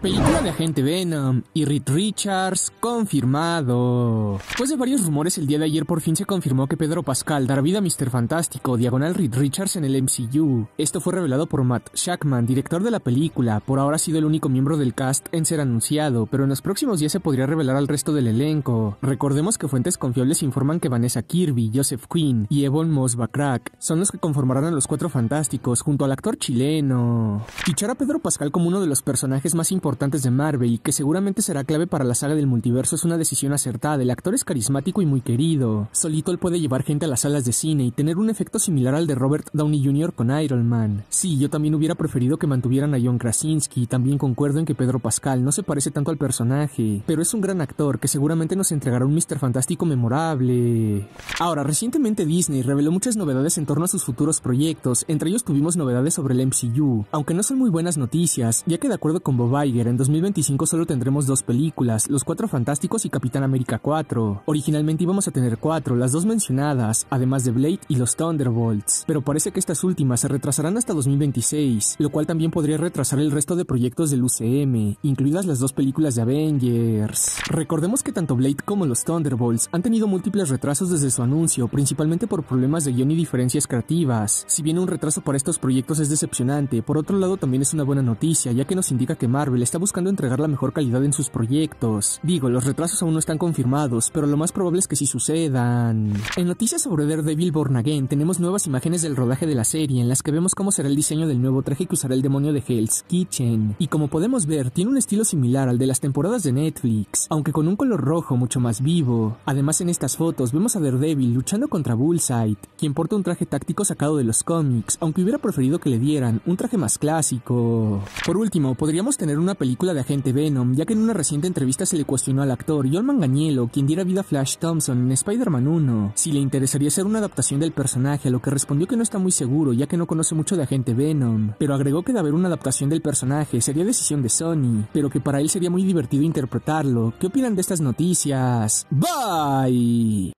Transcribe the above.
Película de Agente Venom y Reed Richards confirmado. Después de varios rumores, el día de ayer por fin se confirmó que Pedro Pascal dará vida a Mr. Fantástico, diagonal Reed Richards en el MCU. Esto fue revelado por Matt Shackman, director de la película. Por ahora ha sido el único miembro del cast en ser anunciado, pero en los próximos días se podría revelar al resto del elenco. Recordemos que fuentes confiables informan que Vanessa Kirby, Joseph Quinn y Evon Moss son los que conformarán a los cuatro fantásticos junto al actor chileno. Fichar a Pedro Pascal como uno de los personajes más importantes importantes de Marvel y que seguramente será clave para la saga del multiverso es una decisión acertada. El actor es carismático y muy querido. Solito él puede llevar gente a las salas de cine y tener un efecto similar al de Robert Downey Jr. con Iron Man. Sí, yo también hubiera preferido que mantuvieran a John Krasinski también concuerdo en que Pedro Pascal no se parece tanto al personaje, pero es un gran actor que seguramente nos entregará un Mr. Fantástico memorable. Ahora, recientemente Disney reveló muchas novedades en torno a sus futuros proyectos, entre ellos tuvimos novedades sobre el MCU, aunque no son muy buenas noticias, ya que de acuerdo con Bob Iger, en 2025 solo tendremos dos películas, Los Cuatro Fantásticos y Capitán América 4. Originalmente íbamos a tener cuatro, las dos mencionadas, además de Blade y los Thunderbolts, pero parece que estas últimas se retrasarán hasta 2026, lo cual también podría retrasar el resto de proyectos del UCM, incluidas las dos películas de Avengers. Recordemos que tanto Blade como los Thunderbolts han tenido múltiples retrasos desde su anuncio, principalmente por problemas de guión y diferencias creativas. Si bien un retraso para estos proyectos es decepcionante, por otro lado también es una buena noticia, ya que nos indica que Marvel está buscando entregar la mejor calidad en sus proyectos. Digo, los retrasos aún no están confirmados, pero lo más probable es que sí sucedan. En noticias sobre Daredevil Born Again tenemos nuevas imágenes del rodaje de la serie en las que vemos cómo será el diseño del nuevo traje que usará el demonio de Hell's Kitchen. Y como podemos ver, tiene un estilo similar al de las temporadas de Netflix, aunque con un color rojo mucho más vivo. Además en estas fotos vemos a Daredevil luchando contra Bullseye, quien porta un traje táctico sacado de los cómics, aunque hubiera preferido que le dieran un traje más clásico. Por último, podríamos tener una película de Agente Venom, ya que en una reciente entrevista se le cuestionó al actor John Manganiello, quien diera vida a Flash Thompson en Spider-Man 1, si le interesaría hacer una adaptación del personaje, a lo que respondió que no está muy seguro, ya que no conoce mucho de Agente Venom, pero agregó que de haber una adaptación del personaje sería decisión de Sony, pero que para él sería muy divertido interpretarlo. ¿Qué opinan de estas noticias? Bye!